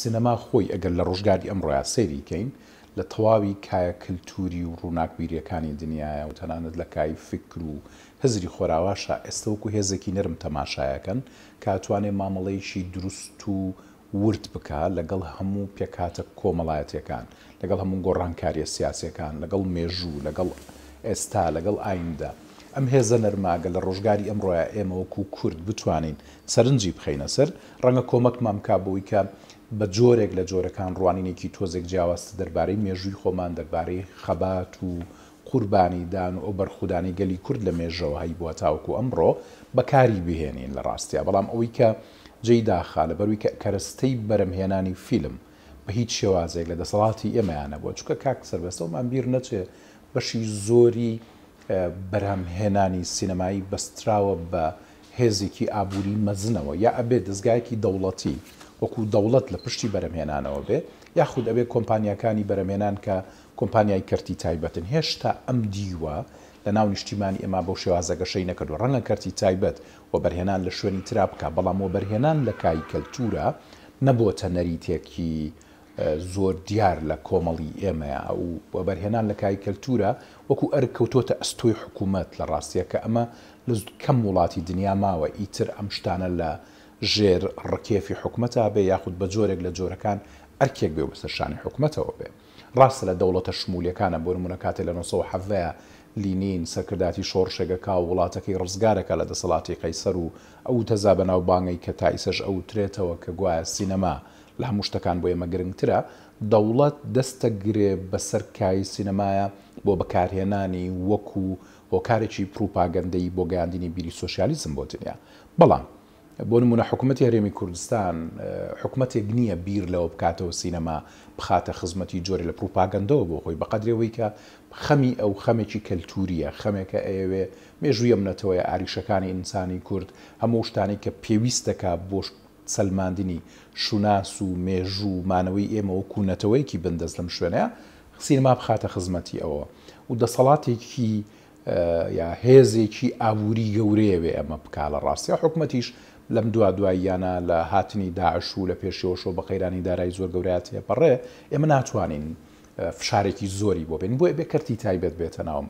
سینەما خۆی ئەگەر لە ڕۆژگاری ئەمڕۆیا سێریکەین لە تەواوی کایە کللتوری و ڕووناکبیریەکانی دنیاە و تەنانەت لە کای فکر و هەزری خۆراواشە ئێستا وەکو هێزێکی نەرم تەماشایەکەن کاتوانێ مامەڵەیەشی دروست و ورد بکە لەگەڵ هەموو پێکاتە کۆمەڵایەتەکان لەگەڵ هەموو گۆڕانکاریە سیاسەکان لەگەڵ مێژوو لەگەڵ ئێستا لەگەڵ ئایندا. ئەم هێزە نەرماگە لە ڕۆژگاری ئەمڕۆە ئێمەوەکو کورد بتوانین سەرنجی بخینە سەر ڕەنگە کۆمەک مامکبووی کە بە جۆرێک لە جۆرەکان ڕوانینێکی تۆزێک جیاواستە دەربارەی مێژووی خۆمان دەربارەی خەبات و قوربانی دان و ئەو بەرخودانی گەلی کورد لە مێژەوە هەی بووە تاوکو ئەمڕۆ بەکاری بهێنین لە ڕاستیا بەڵام ئەوەی کە جێداخا لە بەروی کە کەرستەی بەرەمهێنانی فیلم بە هیچ شێوازێک لە دەسەڵاتی ئێمەیانە بۆ چکە کاک سربەستەومان بیر نەچێت بەشی زۆری بەرامهێنانی سینەمایی بەستراوە بە هێزێکی ئابووری مەزنەوە یا ئەبێت دەستگایکی دەوڵەتی وەکو دەوڵەت لە پشتی بەرەمێنانەوە بێ یاخود ئەوێ کۆمپانیەکانی بەرەمێنان کە کۆمپانیای کردی تایبەتن هێشتا ئەم دیوە لە ناو نیشتیمانی ئێمە بەو شێوازەگەشەی نەکرد و ڕەنگە کردی تایبەت و بەرهێنان لە شوێنی ترا بکە بەڵام و بەرهێنان لە کای کەلتورە نەبووە نەریتێکی زۆر دیار لە کۆمەڵی ئێمەیە و بەرهێنان لە کای کەلتورە وەکو ئەرکەوتۆتە ئەستۆی حکوومەت لە ڕاستیەکە ئەمە لە کەم وڵاتی دنیا ماوە ئیتر ئەم شتانە لە ژێر ڕکێفی حکوومەتە بێ یاخود بە جۆرێک لە جۆرەکان ئەرکێک بێ و بەسەرشانی حکوومەتەوە بێ ڕاستە لە دەوڵەتە شمولیەکانە بۆ نمونونەکاتی لە 1970 لینین سەرکرداتی شۆڕشێگەکە و وڵاتەکەی ڕزگارەکە لە دەسەڵاتی قەیسەر و ئەو تەزا بەناو بانگی کە تایسەش ئەو ترێتەوە کە گوایە سینەما لە هەموو شتەکان بۆ ئێمە گرنگترە دەوڵەت دەستەگرێ بە سەرکایی سینەمایە بۆ بەکارهێنانی وەکو هۆکارێکی پروپاگەندەی بۆ گاندینی بیری سوسیالیزم بۆ دنیا بەڵام بۆ نمونە حکوومەتتی هەرێمی کوردستان حکوومەتێک نییە بیر لەوە بکاتەوە سینەما بخاتە خزمەتی جۆری لە پروپاگەندەوە بۆ خۆی بەقدرەوەی کە خەمی ئەو خەمێکی کەلتوریە خەمێکە ئەوێ مێژویە منەتەوەی ئاریشەکانی ئینسانی کورد هەموو شتانی کە پێویستەکە بۆ سلماندنی شوناس و مێژوو مانەوەی ئێمەەوە کوونەتەوەیکی بندەست لەم شوێنەیە سینما بخاتە خزمەتی ئەوە و دەسەڵاتێکی یا هێزێکی ئابووری گەورەیەوێ ئەمە بک لە ڕاستە حکوومەتیش لەم دو دواییانە لە هاتنی داعش و لە پێشەوەشۆ بە قەیرانی دارایی زۆر گەورەات پەڕێ ئێمە ناتوانین فشارێکی زۆری بۆ بێن بۆ بێ کەرتی تایبەت بێتە ناوم